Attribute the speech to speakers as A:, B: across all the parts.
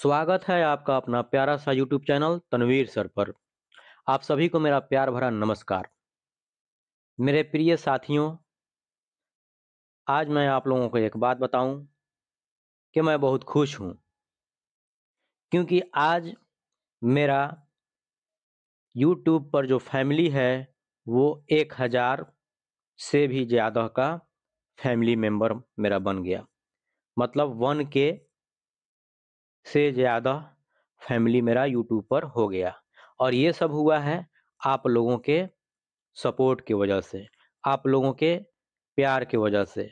A: स्वागत है आपका अपना प्यारा सा यूट्यूब चैनल तनवीर सर पर आप सभी को मेरा प्यार भरा नमस्कार मेरे प्रिय साथियों आज मैं आप लोगों को एक बात बताऊं कि मैं बहुत खुश हूं क्योंकि आज मेरा यूट्यूब पर जो फैमिली है वो एक हज़ार से भी ज़्यादा का फैमिली मेंबर मेरा बन गया मतलब वन के से ज़्यादा फैमिली मेरा यूट्यूब पर हो गया और ये सब हुआ है आप लोगों के सपोर्ट की वजह से आप लोगों के प्यार की वजह से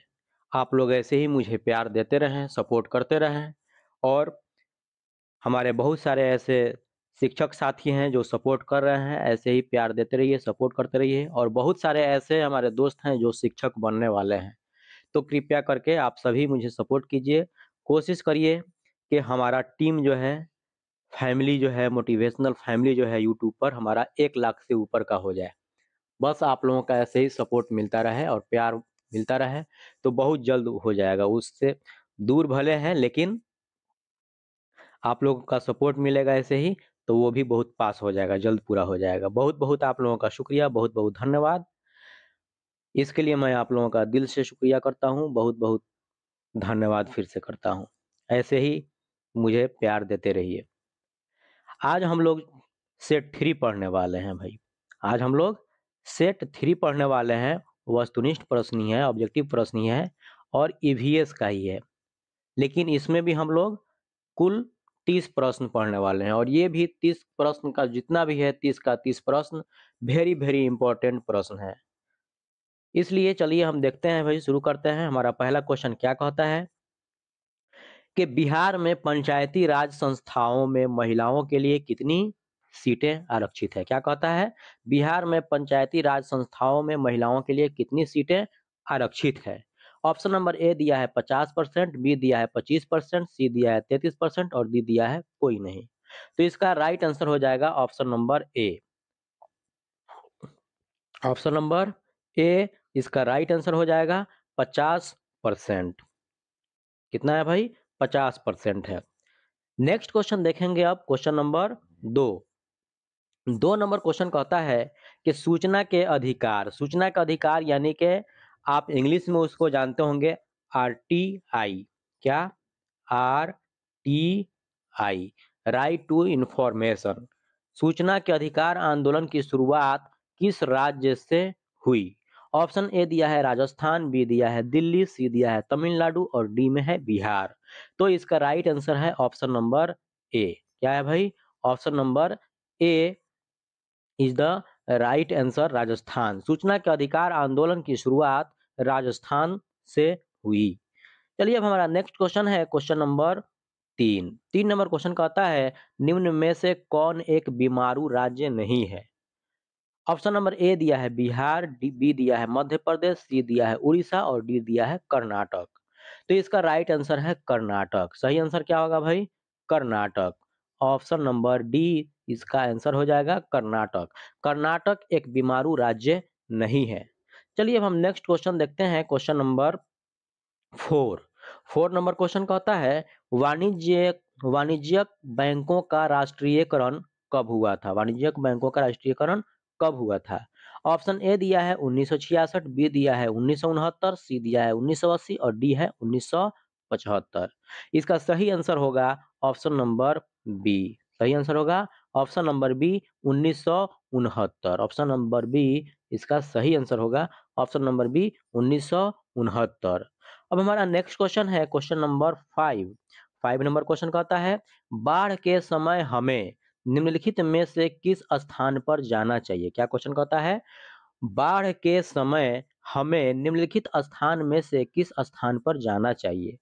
A: आप लोग ऐसे ही मुझे प्यार देते रहें सपोर्ट करते रहें और हमारे बहुत सारे ऐसे शिक्षक साथी हैं जो सपोर्ट कर रहे हैं ऐसे ही प्यार देते रहिए सपोर्ट करते रहिए और बहुत सारे ऐसे हमारे दोस्त हैं जो शिक्षक बनने वाले हैं तो कृपया करके आप सभी मुझे सपोर्ट कीजिए कोशिश करिए कि हमारा टीम जो है फैमिली जो है मोटिवेशनल फैमिली जो है यूट्यूब पर हमारा एक लाख से ऊपर का हो जाए बस आप लोगों का ऐसे ही सपोर्ट मिलता रहे और प्यार मिलता रहे तो बहुत जल्द हो जाएगा उससे दूर भले हैं लेकिन आप लोगों का सपोर्ट मिलेगा ऐसे ही तो वो भी बहुत पास हो जाएगा जल्द पूरा हो जाएगा बहुत बहुत आप लोगों का शुक्रिया बहुत बहुत धन्यवाद इसके लिए मैं आप लोगों का दिल से शुक्रिया करता हूँ बहुत बहुत धन्यवाद फिर से करता हूँ ऐसे ही मुझे प्यार देते रहिए आज हम लोग सेट थ्री पढ़ने वाले हैं भाई आज हम लोग सेट थ्री पढ़ने वाले हैं वस्तुनिष्ठ प्रश्न है ऑब्जेक्टिव प्रश्न है और ईवीएस e का ही है लेकिन इसमें भी हम लोग कुल तीस प्रश्न पढ़ने वाले हैं और ये भी तीस प्रश्न का जितना भी है तीस का तीस प्रश्न वेरी वेरी इंपॉर्टेंट प्रश्न है इसलिए चलिए हम देखते हैं भाई शुरू करते हैं हमारा पहला क्वेश्चन क्या कहता है कि बिहार में पंचायती राज संस्थाओं में महिलाओं के लिए कितनी सीटें आरक्षित है क्या कहता है बिहार में पंचायती राज संस्थाओं में महिलाओं के लिए कितनी सीटें आरक्षित है ऑप्शन नंबर ए दिया है पचास परसेंट बी दिया है पच्चीस परसेंट सी दिया है तैतीस परसेंट और डी दिया है कोई नहीं तो इसका राइट आंसर हो जाएगा option number A option number A इसका राइट आंसर हो जाएगा पचास परसेंट कितना है भाई पचास परसेंट है नेक्स्ट क्वेश्चन देखेंगे आप क्वेश्चन नंबर दो दो नंबर क्वेश्चन कहता है कि सूचना के अधिकार सूचना का अधिकार यानी कि आप इंग्लिश में उसको जानते होंगे आर टी आई क्या R T I right to information सूचना के अधिकार आंदोलन की शुरुआत किस राज्य से हुई ऑप्शन ए दिया है राजस्थान बी दिया है दिल्ली सी दिया है तमिलनाडु और डी में है बिहार तो इसका राइट आंसर है ऑप्शन नंबर ए क्या है भाई option number A is the right answer Rajasthan सूचना के अधिकार आंदोलन की शुरुआत राजस्थान से हुई चलिए अब हमारा नेक्स्ट क्वेश्चन है क्वेश्चन नंबर तीन तीन नंबर क्वेश्चन कहता है निम्न में से कौन एक बीमारू राज्य नहीं है ऑप्शन नंबर ए दिया है बिहार डी बी दिया है मध्य प्रदेश सी दिया है उड़ीसा और डी दिया है कर्नाटक तो इसका राइट आंसर है कर्नाटक सही आंसर क्या होगा भाई कर्नाटक ऑप्शन नंबर डी इसका आंसर हो जाएगा कर्नाटक कर्नाटक एक बीमारू राज्य नहीं है चलिए अब हम नेक्स्ट क्वेश्चन देखते हैं question number four four number question कहता है वाणिज्य वाणिज्यिक बैंकों का राष्ट्रीयकरण कब हुआ था वाणिज्यिक बैंकों का राष्ट्रीयकरण कब हुआ था ऑप्शन ए दिया है उन्नीस बी दिया है उन्नीस सी दिया है उन्नीस और डी है उन्नीस इसका सही आंसर होगा ऑप्शन नंबर बी सही आंसर होगा ऑप्शन नंबर बी उन्नीस ऑप्शन नंबर बी इसका सही आंसर होगा ऑप्शन नंबर बी उन्नीस अब हमारा नेक्स्ट क्वेश्चन है question number five five number question कहता है बाढ़ के समय हमें निम्नलिखित में से किस स्थान पर जाना चाहिए क्या क्वेश्चन कहता है बाढ़ के समय हमें निम्नलिखित स्थान में से किस स्थान पर जाना चाहिए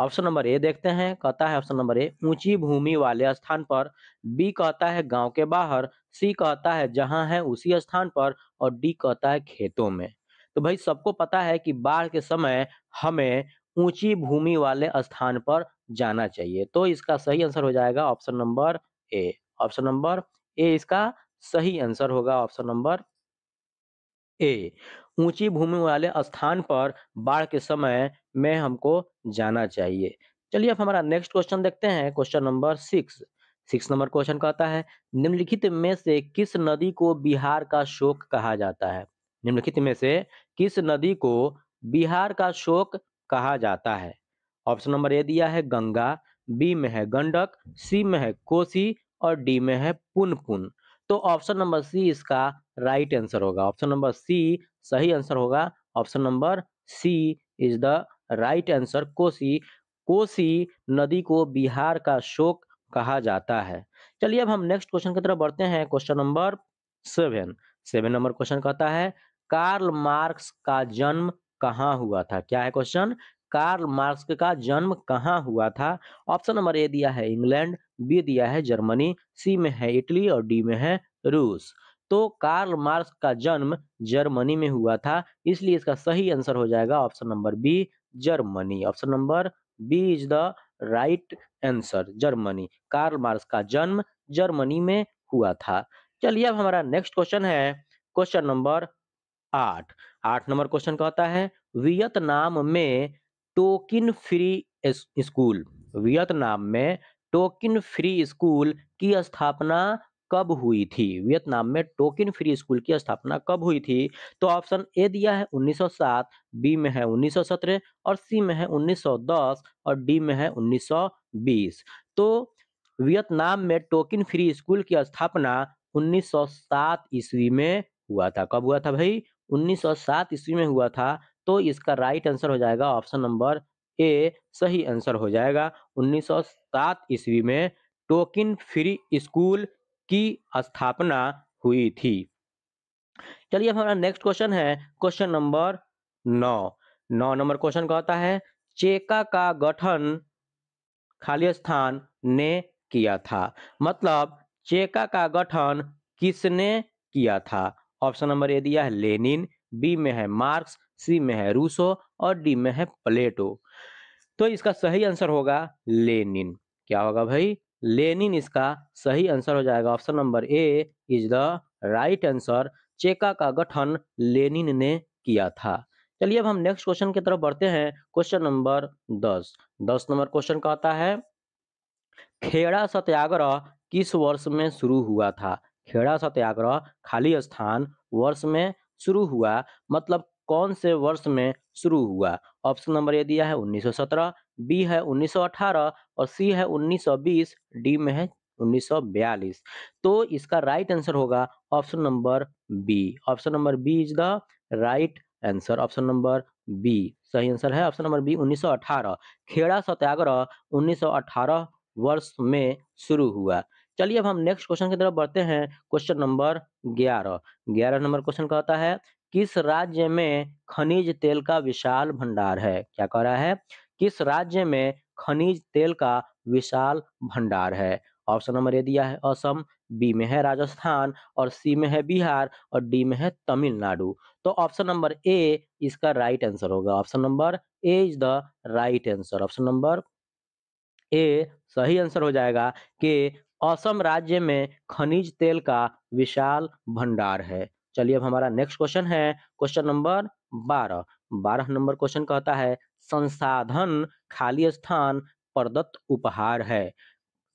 A: ऑप्शन नंबर ए देखते हैं कहता है ऑप्शन नंबर ए ऊंची भूमि वाले स्थान पर बी कहता है गांव के बाहर सी कहता है जहां है उसी स्थान पर और डी कहता है खेतों में तो भाई सबको पता है कि बाढ़ के समय हमें ऊंची भूमि वाले स्थान पर जाना चाहिए तो इसका सही आंसर हो जाएगा option number A option number A इसका सही आंसर होगा ऑप्शन नंबर ए ऊंची भूमि वाले स्थान पर बाढ़ के समय में हमको जाना चाहिए चलिए अब हमारा नेक्स्ट क्वेश्चन देखते हैं question number six six number question कहता है निम्नलिखित में से किस नदी को बिहार का शोक कहा जाता है निम्नलिखित में से किस नदी को बिहार का शोक कहा जाता है ऑप्शन नंबर ए दिया है गंगा बी में है गंडक सी में है कोसी और डी में है पुन पुन तो ऑप्शन नंबर सी इसका राइट आंसर होगा ऑप्शन नंबर सी सही आंसर होगा option number C is the right answer Kosi Kosi नदी को बिहार का शोक कहा जाता है चलिए अब हम नेक्स्ट क्वेश्चन की तरफ बढ़ते हैं question number seven seven number question कहता है कार्ल मार्क्स का जन्म कहाँ हुआ था क्या है क्वेश्चन कार्ल मार्क्स का जन्म कहाँ हुआ था ऑप्शन नंबर ए दिया है इंग्लैंड बी दिया है जर्मनी सी में है इटली और डी में है रूस तो कार्ल मार्क्स का जन्म जर्मनी में हुआ था इसलिए इसका सही आंसर हो जाएगा option number B Germany option number B is the right answer Germany Karl Marx का जन्म जर्मनी में हुआ था चलिए अब हमारा नेक्स्ट क्वेश्चन है क्वेश्चन नंबर आठ आठ नंबर क्वेश्चन कहता है वियतनाम में टोकिन फ्री स्कूल वियतनाम में टोकन फ्री स्कूल की स्थापना कब हुई थी वियतनाम में टोकिन फ्री स्कूल की स्थापना कब हुई थी तो ऑप्शन ए दिया है 1907, बी में है 1917 और सी में है 1910 और डी में है 1920 तो वियतनाम में टोकिन फ्री स्कूल की स्थापना 1907 ईस्वी में हुआ था कब हुआ था भाई 1907 ईस्वी में हुआ था तो इसका राइट आंसर हो जाएगा ऑप्शन नंबर ए सही आंसर हो जाएगा 1907 ईस्वी में टोकिन फ्री स्कूल की स्थापना हुई थी चलिए अब हमारा नेक्स्ट क्वेश्चन है क्वेश्चन नंबर नौ नौ नंबर क्वेश्चन कहता है चेका का गठन खाली स्थान ने किया था मतलब चेका का गठन किसने किया था ऑप्शन नंबर ए दिया है लेनिन बी में है मार्क्स सी में है रूसो और डी में है प्लेटो तो इसका सही आंसर होगा लेनिन क्या होगा भाई लेनिन इसका सही आंसर हो जाएगा option number A is the right answer Cheka का गठन लेनिन ने किया था चलिए अब हम नेक्स्ट क्वेश्चन की तरफ बढ़ते हैं क्वेश्चन नंबर दस दस नंबर क्वेश्चन कहता है खेड़ा सत्याग्रह किस वर्ष में शुरू हुआ था खेड़ा सत्याग्रह खाली स्थान वर्ष में शुरू हुआ मतलब कौन से वर्ष में शुरू हुआ ऑप्शन नंबर ए दिया है 1917 बी है 1918 और सी है 1920 डी में है 1942 तो इसका राइट आंसर होगा option number B option number B is the right answer option number B सही आंसर है option number B 1918 Kheda Satyagraha 1918 वर्ष में शुरू हुआ चलिए अब हम नेक्स्ट क्वेश्चन की तरफ बढ़ते हैं क्वेश्चन नंबर ग्यारह ग्यारह नंबर क्वेश्चन कहता है किस राज्य में खनिज तेल का विशाल भंडार है क्या कह रहा है किस राज्य में खनिज तेल का विशाल भंडार है ऑप्शन नंबर ए दिया है असम बी में है राजस्थान और सी में है बिहार और डी में है तमिलनाडु तो ऑप्शन नंबर ए इसका राइट आंसर होगा option number A is the right answer option number A सही आंसर हो जाएगा कि असम राज्य में खनिज तेल का विशाल भंडार है चलिए अब हमारा नेक्स्ट क्वेश्चन है क्वेश्चन नंबर बारह बारह नंबर क्वेश्चन कहता है संसाधन खाली स्थान प्रदत्त उपहार है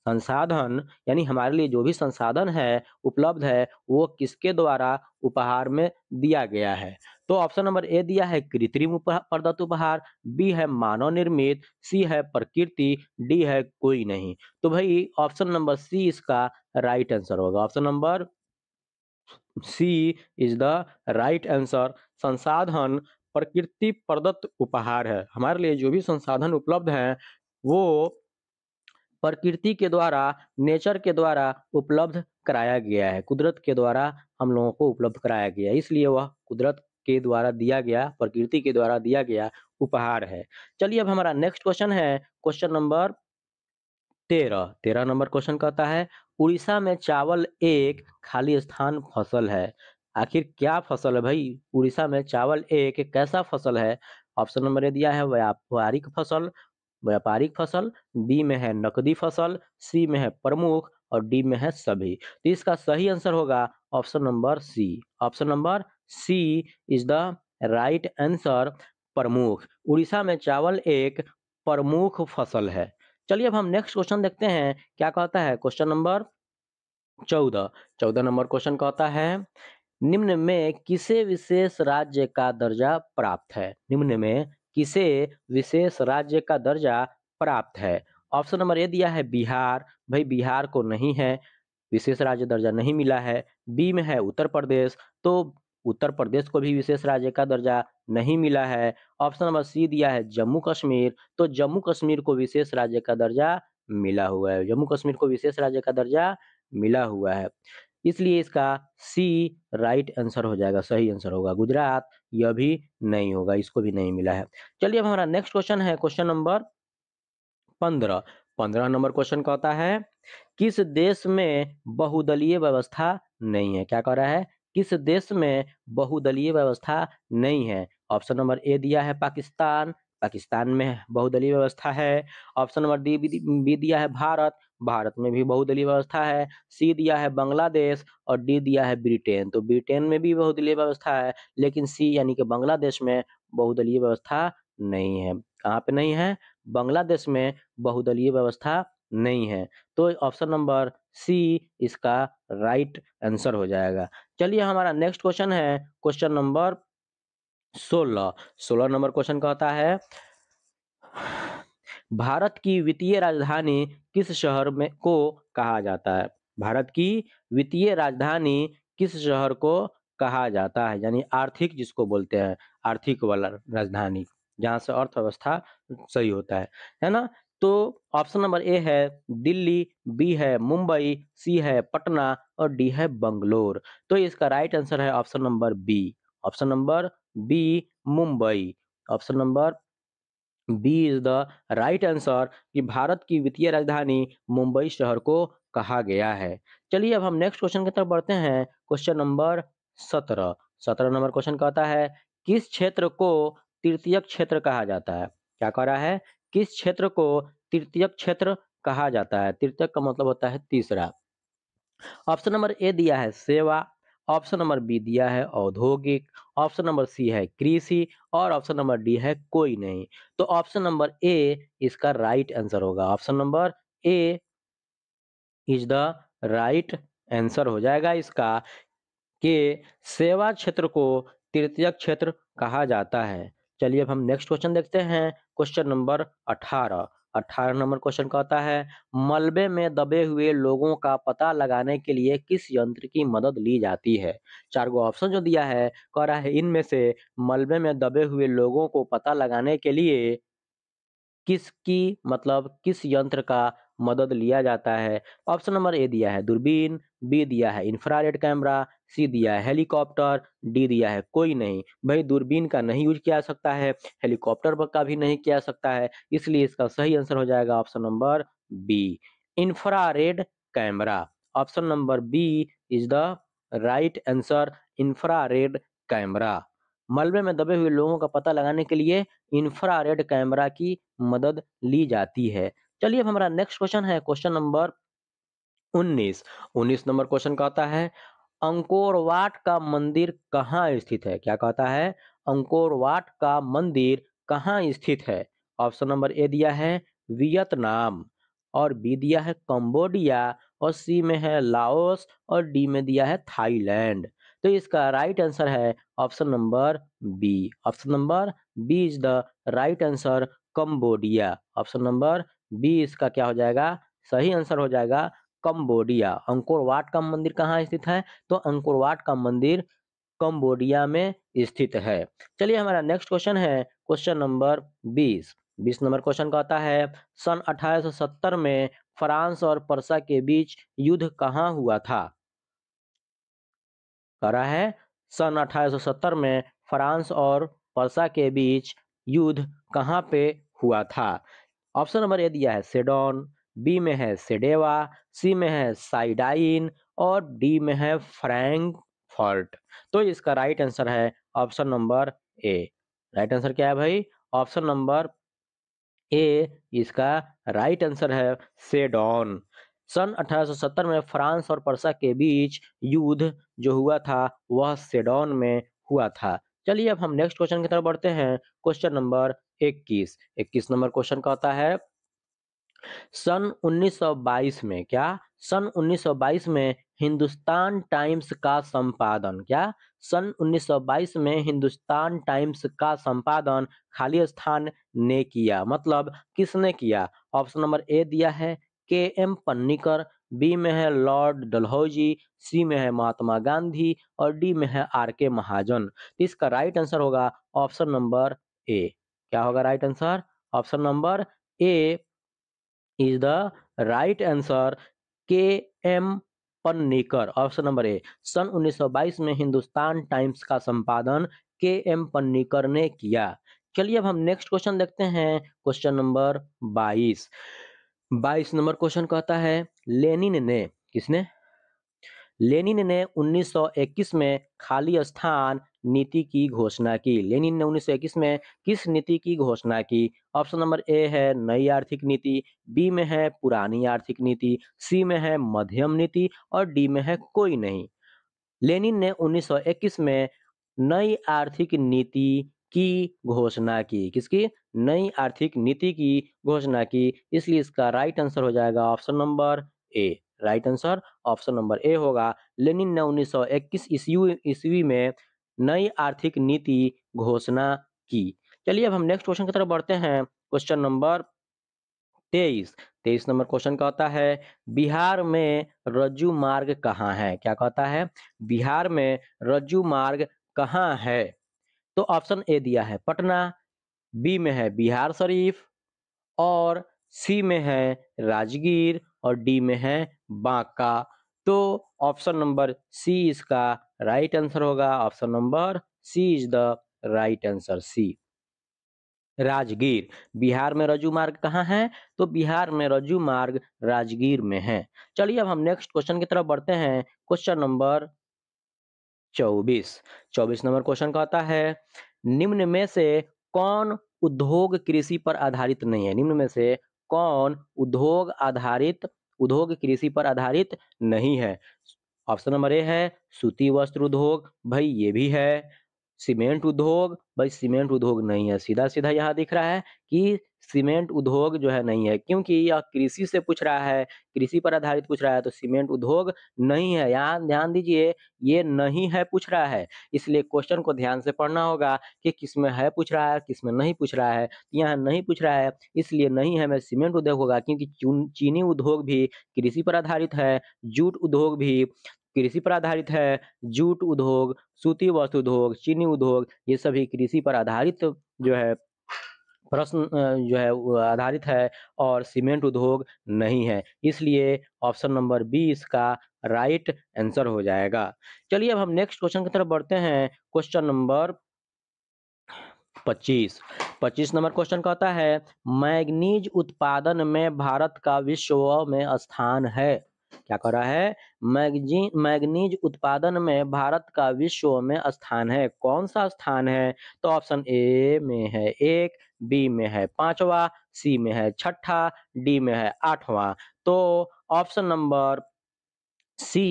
A: संसाधन यानी हमारे लिए जो भी संसाधन है उपलब्ध है वो किसके द्वारा उपहार में दिया गया है तो ऑप्शन नंबर ए दिया है कृत्रिम प्रदत्त उपहार बी है मानव निर्मित सी है प्रकृति डी है कोई नहीं तो भाई ऑप्शन नंबर सी इसका राइट आंसर होगा option number C is the right answer संसाधन प्रकृति प्रदत्त उपहार है हमारे लिए जो भी संसाधन उपलब्ध हैं वो प्रकृति के द्वारा नेचर के द्वारा उपलब्ध कराया गया है कुदरत के द्वारा हम लोगों को उपलब्ध कराया गया है इसलिए वह कुदरत के द्वारा दिया गया प्रकृति के द्वारा दिया गया उपहार है चलिए अब हमारा नेक्स्ट क्वेश्चन है क्वेश्चन नंबर तेरह तेरह नंबर क्वेश्चन कहता है उड़ीसा में चावल एक खाली स्थान फसल है आखिर क्या फसल है भाई उड़ीसा में चावल एक कैसा फसल है ऑप्शन नंबर ए दिया है व्यापारिक फसल व्यापारिक फसल बी में है नकदी फसल सी में है प्रमुख और डी में है सभी तो इसका सही आंसर होगा option number C option number C is the right answer प्रमुख उड़ीसा में चावल एक प्रमुख फसल है चलिए अब हम नेक्स्ट क्वेश्चन देखते हैं क्या कहता है क्वेश्चन नंबर चौदह चौदह नंबर क्वेश्चन कहता है निम्न में किसे विशेष राज्य का दर्जा प्राप्त है निम्न में किसे विशेष राज्य का दर्जा प्राप्त है ऑप्शन नंबर ए दिया है बिहार भाई बिहार को नहीं है विशेष राज्य दर्जा नहीं मिला है बी में है उत्तर प्रदेश तो उत्तर प्रदेश को भी विशेष राज्य का दर्जा नहीं मिला है ऑप्शन नंबर सी दिया है जम्मू कश्मीर तो जम्मू कश्मीर को विशेष राज्य का दर्जा मिला हुआ है जम्मू कश्मीर को विशेष राज्य का दर्जा मिला हुआ है इसलिए इसका सी राइट आंसर हो जाएगा सही आंसर होगा गुजरात यह भी नहीं होगा इसको भी नहीं मिला है चलिए अब हमारा नेक्स्ट क्वेश्चन है क्वेश्चन नंबर पंद्रह पंद्रह नंबर क्वेश्चन कहता है किस देश में बहुदलीय व्यवस्था नहीं है क्या कह रहा है किस देश में बहुदलीय व्यवस्था नहीं है ऑप्शन नंबर ए दिया है पाकिस्तान पाकिस्तान में बहुदलीय व्यवस्था है ऑप्शन नंबर डी बी दिया है भारत भारत में भी बहुदलीय व्यवस्था है सी दिया है बांग्लादेश और डी दिया है ब्रिटेन तो ब्रिटेन में भी बहुदलीय व्यवस्था है लेकिन सी यानी कि बांग्लादेश में बहुदलीय व्यवस्था नहीं है कहाँ पे नहीं है बांग्लादेश में बहुदलीय व्यवस्था नहीं है तो ऑप्शन नंबर सी इसका राइट आंसर हो जाएगा चलिए हमारा नेक्स्ट क्वेश्चन है क्वेश्चन नंबर सोलह सोलह नंबर क्वेश्चन कहता है भारत की वित्तीय राजधानी किस शहर में को कहा जाता है भारत की वित्तीय राजधानी किस शहर को कहा जाता है यानी आर्थिक जिसको बोलते हैं आर्थिक वाला राजधानी जहाँ से अर्थव्यवस्था सही होता है है ना तो ऑप्शन नंबर ए है दिल्ली बी है मुंबई सी है पटना और डी है बंगलोर तो इसका राइट आंसर है option number B option number B Mumbai option number B is the right answer कि भारत की वित्तीय राजधानी मुंबई शहर को कहा गया है चलिए अब हम नेक्स्ट क्वेश्चन की तरफ बढ़ते हैं क्वेश्चन नंबर सत्रह सत्रह नंबर क्वेश्चन कहता है किस क्षेत्र को तृतीय क्षेत्र कहा जाता है क्या कह रहा है किस क्षेत्र को तृतीय क्षेत्र कहा जाता है तृतीय का मतलब होता है तीसरा ऑप्शन नंबर ए दिया है सेवा ऑप्शन नंबर बी दिया है औद्योगिक ऑप्शन नंबर सी है कृषि और ऑप्शन नंबर डी है कोई नहीं तो ऑप्शन नंबर ए इसका राइट आंसर होगा option number A is the right answer हो जाएगा इसका कि सेवा क्षेत्र को तृतीय क्षेत्र कहा जाता है चलिए अब हम नेक्स्ट क्वेश्चन देखते हैं क्वेश्चन नंबर अठारह अठारह नंबर क्वेश्चन कहता है मलबे में दबे हुए लोगों का पता लगाने के लिए किस यंत्र की मदद ली जाती है चार गो ऑप्शन जो दिया है कह रहा है इनमें से मलबे में दबे हुए लोगों को पता लगाने के लिए किसकी मतलब किस यंत्र का मदद लिया जाता है ऑप्शन नंबर ए दिया है दूरबीन बी दिया है इंफ्रारेड कैमरा सी दिया है हेलीकॉप्टर डी दिया है कोई नहीं भाई दूरबीन का नहीं यूज किया जा सकता है हेलीकॉप्टर का भी नहीं किया जा सकता है इसलिए इसका सही आंसर हो जाएगा option number B infrared camera option number B is the right answer infrared camera मलबे में दबे हुए लोगों का पता लगाने के लिए इंफ्रारेड कैमरा की मदद ली जाती है चलिए अब हमारा नेक्स्ट क्वेश्चन है क्वेश्चन नंबर 19 19 नंबर क्वेश्चन कहता है अंकोरवाट का मंदिर कहाँ स्थित है क्या कहता है अंकोरवाट का मंदिर कहाँ स्थित है ऑप्शन नंबर ए दिया है वियतनाम और बी दिया है कंबोडिया और सी में है लाओस और डी में दिया है थाईलैंड तो इसका राइट आंसर है option number B option number B is the right answer Cambodia option number B इसका क्या हो जाएगा सही आंसर हो जाएगा कंबोडिया अंकुरवाट का मंदिर कहाँ स्थित है तो अंकुरवाट का मंदिर कंबोडिया में स्थित है चलिए हमारा नेक्स्ट क्वेश्चन है क्वेश्चन नंबर बीस बीस नंबर क्वेश्चन का आता है सन 1870 में फ्रांस और परसा के बीच युद्ध कहाँ हुआ था कह रहा है सन 1870 में फ्रांस और परसा के बीच युद्ध कहाँ पे हुआ था ऑप्शन नंबर ए दिया है सेडोन बी में है सिडेवा सी में है साइडाइन और डी में है फॉल्ट तो इसका राइट आंसर है option number A right answer क्या है भाई ऑप्शन नंबर ए इसका राइट आंसर है सेडॉन सन 1870 में फ्रांस और परसा के बीच युद्ध जो हुआ था वह सेडॉन में हुआ था चलिए अब हम नेक्स्ट क्वेश्चन की तरफ बढ़ते हैं क्वेश्चन नंबर 21 21 नंबर क्वेश्चन का होता है सन 1922 में क्या सन 1922 में हिंदुस्तान टाइम्स का संपादन क्या सन 1922 में हिंदुस्तान टाइम्स का संपादन खाली स्थान ने किया मतलब किसने किया ऑप्शन नंबर ए दिया है के एम पन्नीकर बी में है लॉर्ड डलहौजी सी में है महात्मा गांधी और डी में है आर के महाजन तो इसका राइट आंसर होगा ऑप्शन नंबर ए क्या होगा right answer option number A is the right answer K M Panikkar option number A सन 1922 में हिंदुस्तान टाइम्स का संपादन के एम पन्नीकर ने किया चलिए अब हम नेक्स्ट क्वेश्चन देखते हैं क्वेश्चन नंबर 22 22 नंबर क्वेश्चन कहता है लेनिन ने किसने लेनिन ने 1921 में खाली स्थान नीति की घोषणा की लेनिन ने उन्नीस में किस नीति की घोषणा की ऑप्शन नंबर ए है नई आर्थिक नीति बी में है पुरानी आर्थिक नीति सी में है मध्यम नीति और डी में है कोई नहीं लेनिन ने 1921 में नई आर्थिक नीति की घोषणा की किसकी नई आर्थिक नीति की घोषणा की इसलिए इसका राइट आंसर हो जाएगा option number A right answer option number A होगा लेनिन ने 1921 इक्कीस ईस्वी में नई आर्थिक नीति घोषणा की चलिए अब हम नेक्स्ट क्वेश्चन की तरफ बढ़ते हैं क्वेश्चन नंबर तेईस तेईस नंबर क्वेश्चन कहता है बिहार में रज्जू मार्ग कहाँ है क्या कहता है बिहार में रज्जू मार्ग कहाँ है तो ऑप्शन ए दिया है पटना बी में है बिहार शरीफ और सी में है राजगीर और डी में है बांका तो ऑप्शन नंबर सी इसका राइट आंसर होगा option number C is the right answer C Rajgir Bihar में रजू मार्ग कहाँ है तो बिहार में रजू मार्ग राजगीर में है चलिए अब हम नेक्स्ट क्वेश्चन की तरफ बढ़ते हैं क्वेश्चन नंबर चौबीस चौबीस नंबर क्वेश्चन कहता है निम्न में से कौन उद्योग कृषि पर आधारित नहीं है निम्न में से कौन उद्योग आधारित उद्योग कृषि पर आधारित नहीं है ऑप्शन नंबर ए है सूती वस्त्र उद्योग भाई ये भी है सीमेंट उद्योग भाई सीमेंट उद्योग नहीं है सीधा सीधा यहाँ दिख रहा है कि सीमेंट उद्योग जो है नहीं है क्योंकि यह कृषि से पूछ रहा है कृषि पर आधारित पूछ रहा है तो सीमेंट उद्योग नहीं है यहाँ ध्यान दीजिए ये नहीं है पूछ रहा है इसलिए क्वेश्चन को ध्यान से पढ़ना होगा कि किस में है पूछ रहा है किस में नहीं पूछ रहा है यहाँ नहीं पूछ रहा है इसलिए नहीं है मैं सीमेंट उद्योग होगा क्योंकि चीनी उद्योग भी कृषि पर आधारित है जूट उद्योग भी कृषि पर आधारित है जूट उद्योग सूती वस्त्र उद्योग चीनी उद्योग ये सभी कृषि पर आधारित जो है प्रश्न जो है आधारित है और सीमेंट उद्योग नहीं है इसलिए ऑप्शन नंबर बी इसका राइट आंसर हो जाएगा चलिए अब हम नेक्स्ट क्वेश्चन की तरफ बढ़ते हैं क्वेश्चन नंबर पच्चीस पच्चीस नंबर क्वेश्चन कहता है मैग्नीज उत्पादन में भारत का विश्व में स्थान है क्या कह रहा है मैगजी मैगनीज उत्पादन में भारत का विश्व में स्थान है कौन सा स्थान है तो ऑप्शन ए में है एक बी में है पांचवा सी में है छठा डी में है आठवां तो ऑप्शन नंबर सी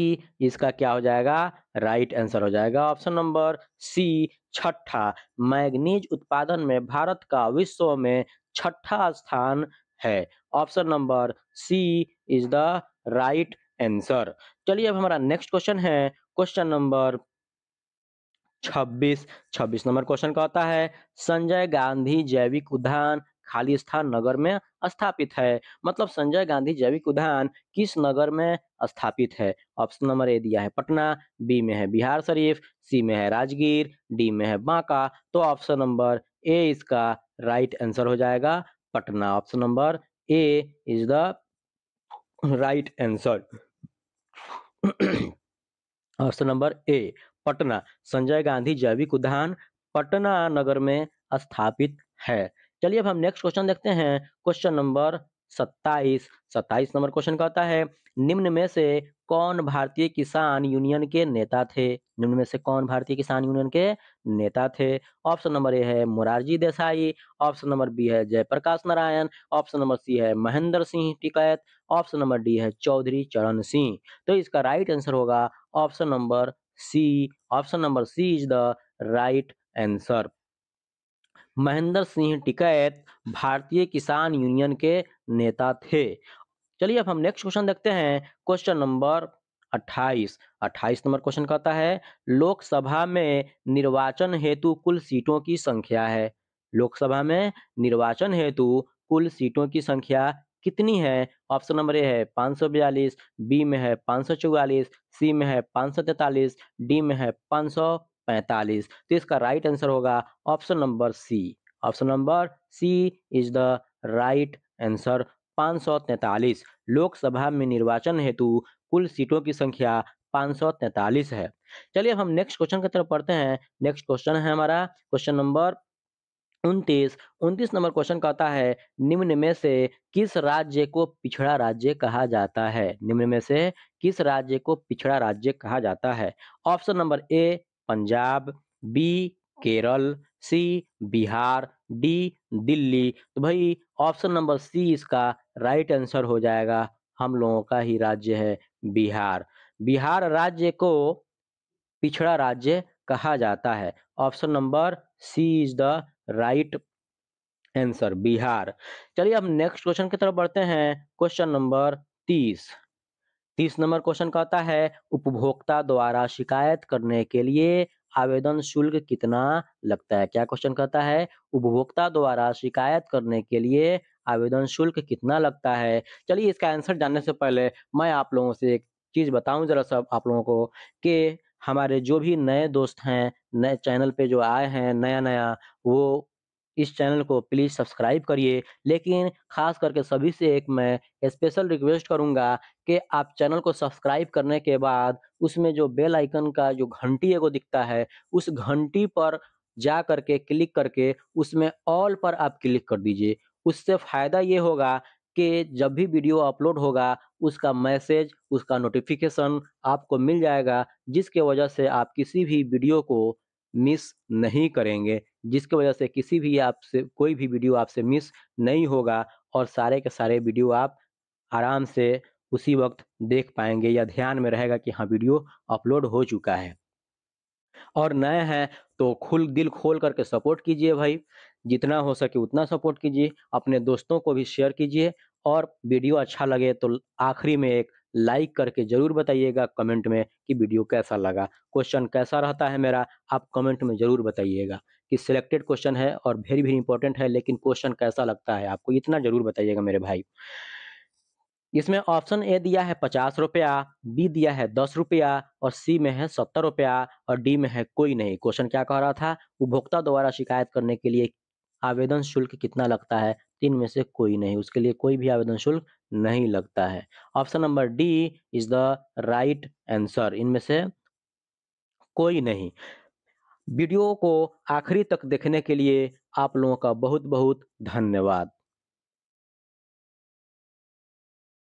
A: इसका क्या हो जाएगा राइट आंसर हो जाएगा ऑप्शन नंबर सी छठा मैग्नीज उत्पादन में भारत का विश्व में छठा स्थान है option number C is the right answer चलिए अब हमारा नेक्स्ट क्वेश्चन है क्वेश्चन नंबर छब्बीस छब्बीस नंबर क्वेश्चन कहता है संजय गांधी जैविक उद्यान खाली स्थान नगर में स्थापित है मतलब संजय गांधी जैविक उद्यान किस नगर में स्थापित है ऑप्शन नंबर ए दिया है पटना बी में है बिहार शरीफ सी में है राजगीर डी में है बांका तो ऑप्शन नंबर ए इसका राइट आंसर हो जाएगा Patna option number A is the right answer option number A Patna Sanjay Gandhi जैविक उद्यान पटना नगर में स्थापित है चलिए अब हम नेक्स्ट क्वेश्चन देखते हैं क्वेश्चन नंबर सत्ताईस सत्ताईस नंबर क्वेश्चन कहता है निम्न में से कौन भारतीय किसान यूनियन के नेता थे निम्न में से कौन भारतीय किसान यूनियन के नेता थे ऑप्शन नंबर ए है Morarji Desai option number B है Jayaprakash Narayan option number C है Mahendra Singh Tikait option number D है चौधरी चरण सिंह तो इसका राइट आंसर होगा option number C option number C is the right answer Mahendra Singh Tikait Bharatiya Kisan union के नेता थे चलिए अब हम नेक्स्ट क्वेश्चन देखते हैं क्वेश्चन नंबर 28 28 नंबर क्वेश्चन कहता है लोकसभा में निर्वाचन हेतु कुल सीटों की संख्या है लोकसभा में निर्वाचन हेतु कुल सीटों की संख्या कितनी है ऑप्शन नंबर ए है 542 बी में है 544 सी में है 543 डी में है 545 तो इसका राइट आंसर होगा option number C option number C is the right answer 543 Lok Sabha में निर्वाचन हेतु कुल सीटों की संख्या 543 है चलिए अब हम नेक्स्ट क्वेश्चन की तरफ पढ़ते हैं नेक्स्ट क्वेश्चन है हमारा क्वेश्चन नंबर उनतीस उनतीस नंबर क्वेश्चन कहता है निम्न में से किस राज्य को पिछड़ा राज्य कहा जाता है निम्न में से किस राज्य को पिछड़ा राज्य कहा जाता है option number A Punjab B Kerala C Bihar D Delhi तो भाई ऑप्शन नंबर सी इसका राइट आंसर हो जाएगा हम लोगों का ही राज्य है बिहार बिहार राज्य को पिछड़ा राज्य कहा जाता है option number C is the right answer Bihar चलिए अब नेक्स्ट क्वेश्चन की तरफ बढ़ते हैं क्वेश्चन नंबर तीस तीस नंबर क्वेश्चन कहता है उपभोक्ता द्वारा शिकायत करने के लिए आवेदन शुल्क कितना लगता है क्या क्वेश्चन कहता है उपभोक्ता द्वारा शिकायत करने के लिए आवेदन शुल्क कितना लगता है चलिए इसका आंसर जानने से पहले मैं आप लोगों से एक चीज बताऊं जरा सब आप लोगों को कि हमारे जो भी नए दोस्त हैं नए चैनल पे जो आए हैं नया नया वो इस चैनल को प्लीज़ सब्सक्राइब करिए लेकिन ख़ास करके सभी से एक मैं स्पेशल रिक्वेस्ट करूँगा कि आप चैनल को सब्सक्राइब करने के बाद उसमें जो बेल आइकन का जो घंटी एगो दिखता है उस घंटी पर जा करके क्लिक करके उसमें ऑल पर आप क्लिक कर दीजिए उससे फ़ायदा ये होगा कि जब भी वीडियो अपलोड होगा उसका मैसेज उसका नोटिफिकेशन आपको मिल जाएगा जिसके वजह से आप किसी भी वीडियो को मिस नहीं करेंगे जिसके वजह से किसी भी आपसे कोई भी वीडियो आपसे मिस नहीं होगा और सारे के सारे वीडियो आप आराम से उसी वक्त देख पाएंगे या ध्यान में रहेगा कि हाँ वीडियो अपलोड हो चुका है और नए हैं तो खुल दिल खोल करके सपोर्ट कीजिए भाई जितना हो सके उतना सपोर्ट कीजिए अपने दोस्तों को भी शेयर कीजिए और वीडियो अच्छा लगे तो आखिरी में एक लाइक करके जरूर बताइएगा कमेंट में कि वीडियो कैसा लगा क्वेश्चन कैसा रहता है मेरा आप कमेंट में जरूर बताइएगा कि सिलेक्टेड क्वेश्चन है और वेरी वेरी इंपॉर्टेंट है लेकिन क्वेश्चन कैसा लगता है आपको इतना जरूर बताइएगा मेरे भाई इसमें ऑप्शन ए दिया है पचास रुपया बी दिया है दस रुपया और सी में है सत्तर रुपया और डी में है कोई नहीं क्वेश्चन क्या कह रहा था उपभोक्ता द्वारा शिकायत करने के लिए आवेदन शुल्क कितना लगता है तीन में से कोई नहीं उसके लिए कोई भी आवेदन शुल्क नहीं लगता है option number D is the right answer इनमें से कोई नहीं वीडियो को आखिरी तक देखने के लिए आप लोगों का बहुत बहुत धन्यवाद